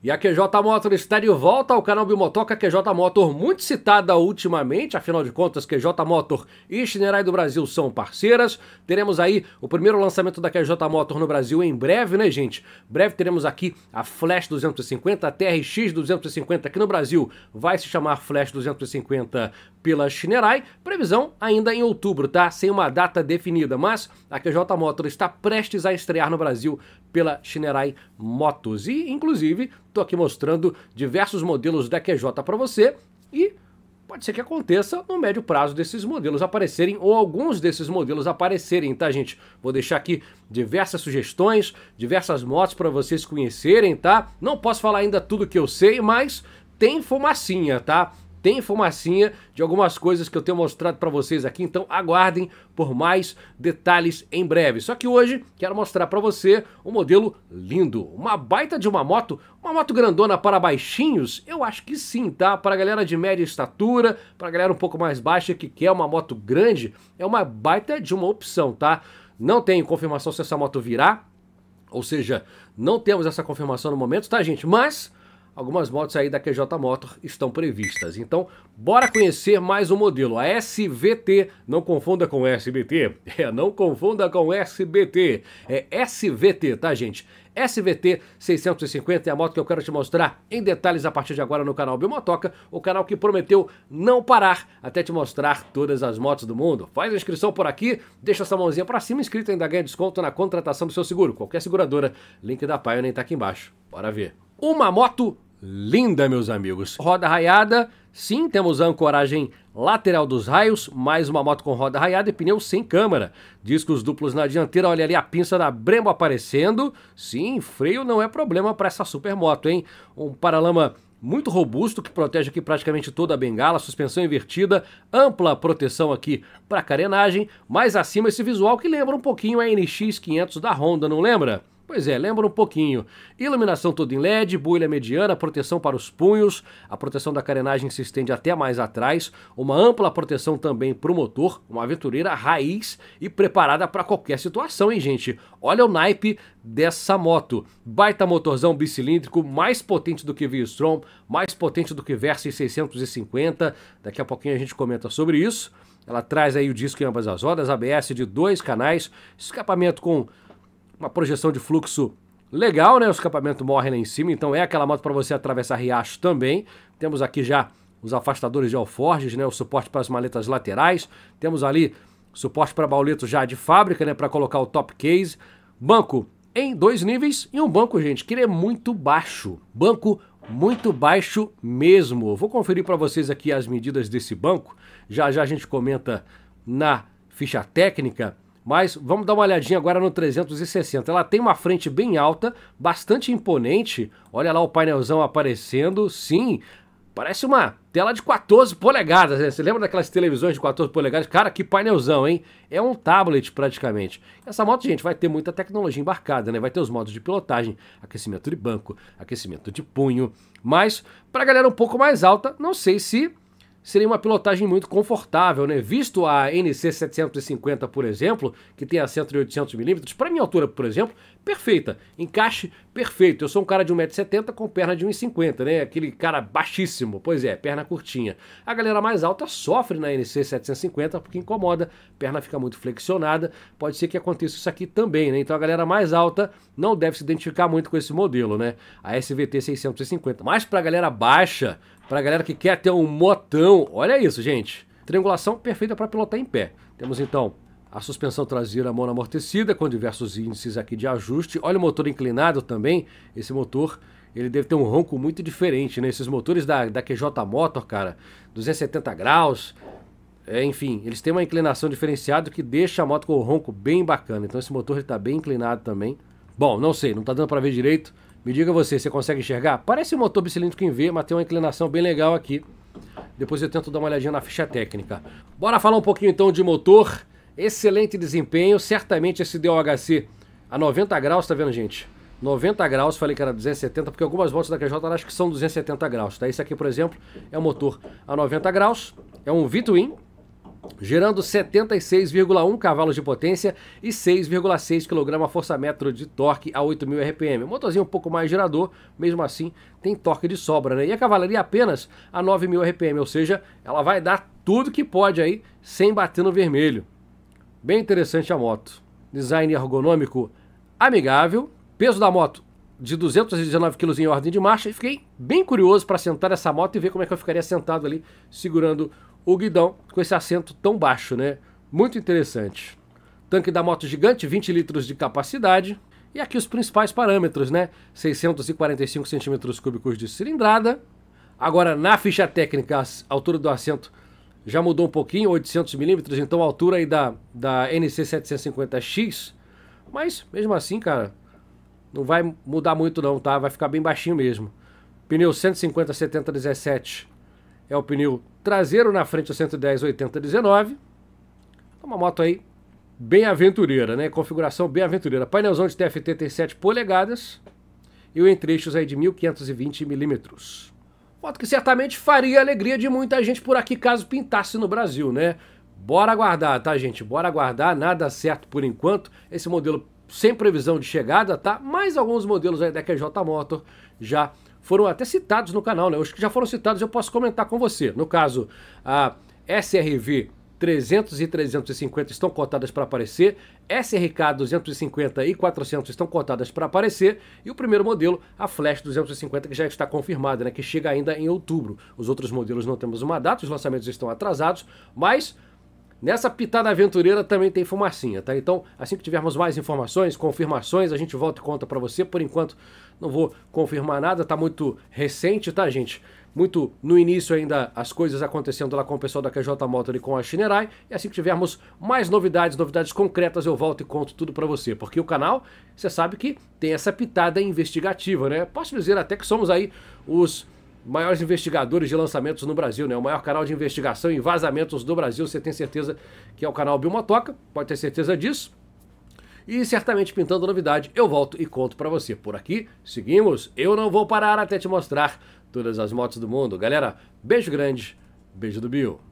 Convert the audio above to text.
E a QJ Motor de volta ao canal Bimotoca QJ Motor, muito citada ultimamente, afinal de contas, QJ Motor e Chinerai do Brasil são parceiras. Teremos aí o primeiro lançamento da QJ Motor no Brasil em breve, né, gente? Breve teremos aqui a Flash 250, a TRX 250, que no Brasil vai se chamar Flash 250 pela Chinerai. Previsão ainda em outubro, tá? Sem uma data definida, mas a QJ Motor está prestes a estrear no Brasil pela Shinerai Motos. E, inclusive, estou aqui mostrando diversos modelos da QJ para você e pode ser que aconteça no médio prazo desses modelos aparecerem ou alguns desses modelos aparecerem, tá, gente? Vou deixar aqui diversas sugestões, diversas motos para vocês conhecerem, tá? Não posso falar ainda tudo que eu sei, mas tem fumacinha, tá? tem fumacinha de algumas coisas que eu tenho mostrado para vocês aqui, então aguardem por mais detalhes em breve. Só que hoje quero mostrar para você um modelo lindo, uma baita de uma moto, uma moto grandona para baixinhos? Eu acho que sim, tá? Para a galera de média estatura, para a galera um pouco mais baixa que quer uma moto grande, é uma baita de uma opção, tá? Não tenho confirmação se essa moto virá, ou seja, não temos essa confirmação no momento, tá gente? Mas algumas motos aí da QJ Motor estão previstas. Então, bora conhecer mais um modelo, a SVT, não confunda com SBT, é, não confunda com SBT, é SVT, tá gente? SVT 650 é a moto que eu quero te mostrar em detalhes a partir de agora no canal Bimotoca, o canal que prometeu não parar até te mostrar todas as motos do mundo. Faz a inscrição por aqui, deixa essa mãozinha para cima, inscrito ainda ganha desconto na contratação do seu seguro, qualquer seguradora, link da Pioneer tá aqui embaixo. Bora ver. Uma moto linda, meus amigos. Roda raiada, sim, temos a ancoragem lateral dos raios, mais uma moto com roda raiada e pneu sem câmara. Discos duplos na dianteira, olha ali a pinça da Brembo aparecendo. Sim, freio não é problema para essa super moto, hein? Um paralama muito robusto que protege aqui praticamente toda a bengala, suspensão invertida, ampla proteção aqui para carenagem, mais acima esse visual que lembra um pouquinho a NX500 da Honda, não lembra? Pois é, lembra um pouquinho. Iluminação toda em LED, bolha mediana, proteção para os punhos, a proteção da carenagem se estende até mais atrás, uma ampla proteção também para o motor, uma aventureira raiz e preparada para qualquer situação, hein, gente? Olha o naipe dessa moto. Baita motorzão bicilíndrico, mais potente do que V-Strom, mais potente do que Versa 650. Daqui a pouquinho a gente comenta sobre isso. Ela traz aí o disco em ambas as rodas, ABS de dois canais, escapamento com uma projeção de fluxo legal, né? O escapamento morre lá em cima, então é aquela moto para você atravessar riacho também. Temos aqui já os afastadores de alforjes, né? O suporte para as maletas laterais. Temos ali suporte para bauleto já de fábrica, né? Para colocar o top case. Banco em dois níveis e um banco, gente, que ele é muito baixo. Banco muito baixo mesmo. Vou conferir para vocês aqui as medidas desse banco. Já já a gente comenta na ficha técnica. Mas vamos dar uma olhadinha agora no 360. Ela tem uma frente bem alta, bastante imponente. Olha lá o painelzão aparecendo. Sim, Parece uma tela de 14 polegadas, né? Você lembra daquelas televisões de 14 polegadas? Cara, que painelzão, hein? É um tablet praticamente. Essa moto, gente, vai ter muita tecnologia embarcada, né? Vai ter os modos de pilotagem, aquecimento de banco, aquecimento de punho. Mas, a galera um pouco mais alta, não sei se seria uma pilotagem muito confortável, né? Visto a NC 750, por exemplo, que tem assento de 800 milímetros, para minha altura, por exemplo, perfeita, encaixe perfeito. Eu sou um cara de 1,70m com perna de 1,50m, né? Aquele cara baixíssimo, pois é, perna curtinha. A galera mais alta sofre na NC 750 porque incomoda, perna fica muito flexionada, pode ser que aconteça isso aqui também, né? Então a galera mais alta não deve se identificar muito com esse modelo, né? A SVT 650. Mas pra galera baixa, pra galera que quer ter um motão, olha isso, gente. Triangulação perfeita para pilotar em pé. Temos então a suspensão traseira monoamortecida com diversos índices aqui de ajuste. Olha o motor inclinado também. Esse motor ele deve ter um ronco muito diferente, né? Esses motores da, da QJ Motor, cara, 270 graus. É, enfim, eles têm uma inclinação diferenciada que deixa a moto com o ronco bem bacana. Então esse motor está bem inclinado também. Bom, não sei, não está dando para ver direito. Me diga você, você consegue enxergar? Parece um motor bicilíndrico em V, mas tem uma inclinação bem legal aqui. Depois eu tento dar uma olhadinha na ficha técnica. Bora falar um pouquinho então de motor. Excelente desempenho, certamente esse DOHC a 90 graus, tá vendo, gente? 90 graus, falei que era 270, porque algumas voltas da KJ acho que são 270 graus, tá? Esse aqui, por exemplo, é um motor a 90 graus, é um V-twin, gerando 76,1 cavalos de potência e 6,6 kgfm de torque a 8.000 RPM. Um motorzinho um pouco mais gerador, mesmo assim tem torque de sobra, né? E a cavalaria apenas a 9.000 RPM, ou seja, ela vai dar tudo que pode aí sem bater no vermelho. Bem interessante a moto. Design ergonômico amigável. Peso da moto de 219 kg em ordem de marcha. E fiquei bem curioso para sentar essa moto e ver como é que eu ficaria sentado ali segurando o guidão com esse assento tão baixo, né? Muito interessante. Tanque da moto gigante, 20 litros de capacidade. E aqui os principais parâmetros, né? 645 cm cúbicos de cilindrada. Agora, na ficha técnica, a altura do assento já mudou um pouquinho, 800 milímetros, então a altura aí da, da NC750X, mas mesmo assim, cara, não vai mudar muito não, tá? Vai ficar bem baixinho mesmo. Pneu 150 70 17 é o pneu traseiro na frente, o 110 80 19. Uma moto aí bem aventureira, né? Configuração bem aventureira. Painelzão de TFT tem 7 polegadas e o entre-eixos aí de 1520 milímetros. Foto que certamente faria a alegria de muita gente por aqui caso pintasse no Brasil, né? Bora aguardar, tá, gente? Bora aguardar, nada certo por enquanto. Esse modelo sem previsão de chegada, tá? Mas alguns modelos aí da QJ Motor já foram até citados no canal, né? Os que já foram citados eu posso comentar com você. No caso, a SRV 300 e 350 estão cotadas para aparecer, SRK 250 e 400 estão cotadas para aparecer, e o primeiro modelo, a Flash 250, que já está confirmada, né, que chega ainda em outubro. Os outros modelos não temos uma data, os lançamentos estão atrasados, mas Nessa pitada aventureira também tem fumacinha, tá? Então, assim que tivermos mais informações, confirmações, a gente volta e conta para você. Por enquanto, não vou confirmar nada, tá muito recente, tá, gente? muito no início ainda as coisas acontecendo lá com o pessoal da KJ Motor e com a Shinerai. E assim que tivermos mais novidades, novidades concretas, eu volto e conto tudo para você. Porque o canal, você sabe que tem essa pitada investigativa, né? Posso dizer até que somos aí os maiores investigadores de lançamentos no Brasil, né? O maior canal de investigação e vazamentos do Brasil, você tem certeza que é o canal Bilmotoca, pode ter certeza disso. E certamente pintando novidade, eu volto e conto para você. Por aqui, seguimos. Eu não vou parar até te mostrar todas as motos do mundo. Galera, beijo grande, beijo do Bill.